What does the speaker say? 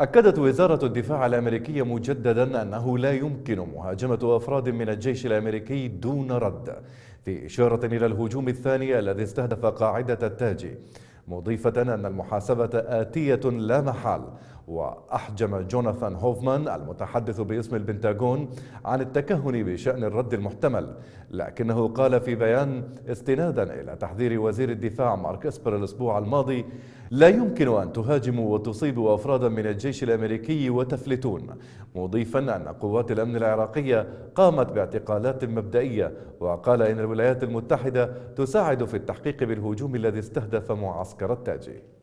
أكدت وزارة الدفاع الأمريكية مجددا أنه لا يمكن مهاجمة أفراد من الجيش الأمريكي دون رد في إشارة إلى الهجوم الثاني الذي استهدف قاعدة التاجي مضيفة أن المحاسبة آتية لا محال وأحجم جوناثان هوفمان المتحدث باسم البنتاغون عن التكهن بشأن الرد المحتمل لكنه قال في بيان استنادا إلى تحذير وزير الدفاع مارك اسبر الأسبوع الماضي لا يمكن أن تهاجموا وتصيبوا أفرادا من الجيش الأمريكي وتفلتون مضيفا أن قوات الأمن العراقية قامت باعتقالات مبدئية وقال إن الولايات المتحدة تساعد في التحقيق بالهجوم الذي استهدف معسكر التاجي